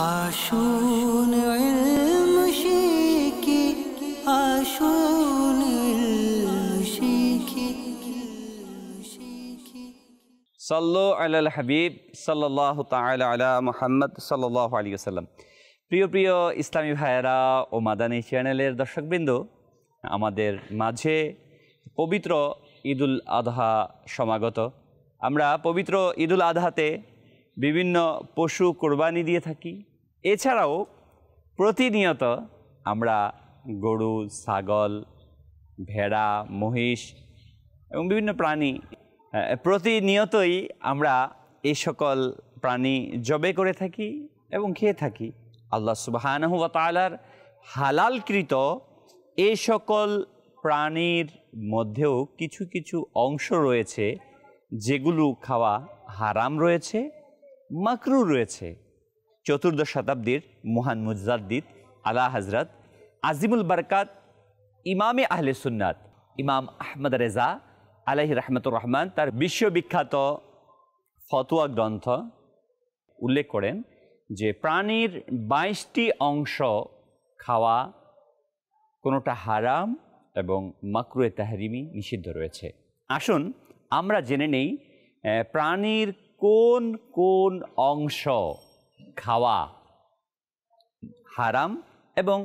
আসুন শিখি আসুন সাল্লু আল হাবিব সাল্লাহ তালা মোহাম্মদ সাল্লাহ আলী আসাল্লাম প্রিয় প্রিয় ইসলামী ভাইয়েরা ও মাদানী চ্যানেলের দর্শকবৃন্দ আমাদের মাঝে পবিত্র ঈদুল আধা সমাগত আমরা পবিত্র ঈদুল আধাতে বিভিন্ন পশু কোরবানি দিয়ে থাকি এছাড়াও প্রতিনিয়ত আমরা গরু ছাগল ভেড়া মহিষ এবং বিভিন্ন প্রাণী প্রতিনিয়তই আমরা এই সকল প্রাণী জবে করে থাকি এবং খেয়ে থাকি আল্লাহ সুবাহানহু তালার হালালকৃত এই সকল প্রাণীর মধ্যেও কিছু কিছু অংশ রয়েছে যেগুলো খাওয়া হারাম রয়েছে মাকরু রয়েছে চতুর্দশ শতাব্দীর মহান মুজাদ্দিদ আলা হজরত আজিমুল বারকাত ইমামে আহলে সুন্নাত ইমাম আহমদ রেজা আলাহি রহমতুর রহমান তার বিশ্ববিখ্যাত ফতুয়া গ্রন্থ উল্লেখ করেন যে প্রাণীর বাইশটি অংশ খাওয়া কোনোটা হারাম এবং মাকরুয়ে তাহরিমি নিষিদ্ধ রয়েছে আসুন আমরা জেনে নেই প্রাণীর কোন কোন অংশ খাওয়া হারাম এবং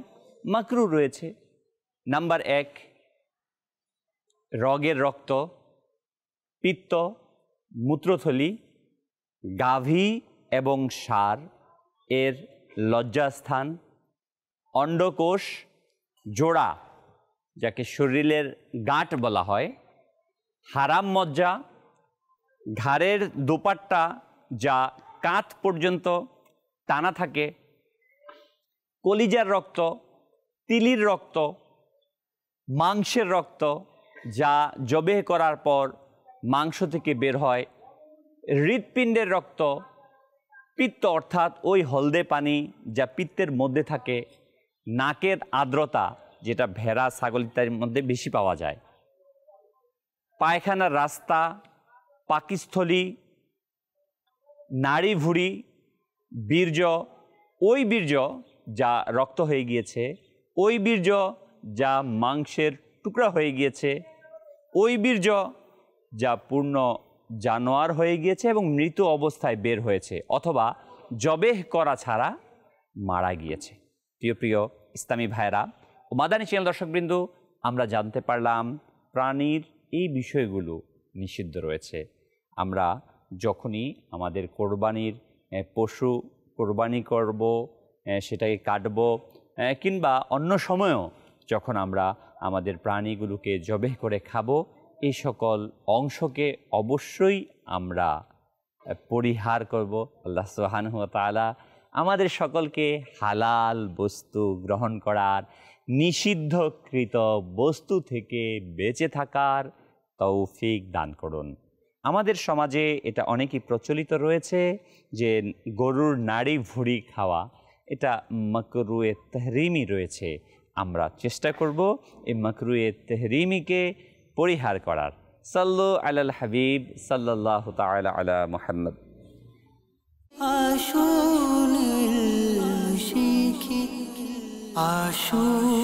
মাকরু রয়েছে নাম্বার এক রগের রক্ত পিত্ত মূত্রথলি গাভী এবং সার এর লজ্জাস্থান অন্ডকোষ জোড়া যাকে শরীরের গাঁট বলা হয় হারাম মজ্জা ঘাড়ের দোপাট্টা যা কাঁধ পর্যন্ত টানা থাকে কলিজার রক্ত তিলির রক্ত মাংসের রক্ত যা জবে করার পর মাংস থেকে বের হয় হৃৎপিণ্ডের রক্ত পিত্ত অর্থাৎ ওই হলদে পানি যা পিত্তের মধ্যে থাকে নাকের আর্দ্রতা যেটা ভেড়া ছাগল ইত্যাদির মধ্যে বেশি পাওয়া যায় পায়খানার রাস্তা পাকিস্থলী নাড়ি ভুড়ি বীর্য ওই বীর্য যা রক্ত হয়ে গিয়েছে ওই বীর্য যা মাংসের টুকরা হয়ে গিয়েছে ওই বীর্য যা পূর্ণ জানোয়ার হয়ে গিয়েছে এবং মৃত অবস্থায় বের হয়েছে অথবা জবেহ করা ছাড়া মারা গিয়েছে প্রিয় প্রিয় ইসলামী ভাইরা ও মাদানী চ্যানেল দর্শকবৃন্দু আমরা জানতে পারলাম প্রাণীর এই বিষয়গুলো নিষিদ্ধ রয়েছে আমরা যখনই আমাদের কোরবানির পশু কোরবানি করব সেটাকে কাটব কিংবা অন্য সময়ও যখন আমরা আমাদের প্রাণীগুলোকে জবে করে খাবো এই সকল অংশকে অবশ্যই আমরা পরিহার করব আল্লাহ সোহানহতালা আমাদের সকলকে হালাল বস্তু গ্রহণ করার নিষিদ্ধকৃত বস্তু থেকে বেঁচে থাকার তৌফিক দান করুন আমাদের সমাজে এটা অনেকই প্রচলিত রয়েছে যে গরুর নাড়ি ভুড়ি খাওয়া এটা মকরুয়ে তেহরিমি রয়েছে আমরা চেষ্টা করব এই মকরুয়ে তেহরিমিকে পরিহার করার সাল্লু আলাল হাবিব সাল্লাহ তালা আলা মোহাম্মদ শিখি আসুন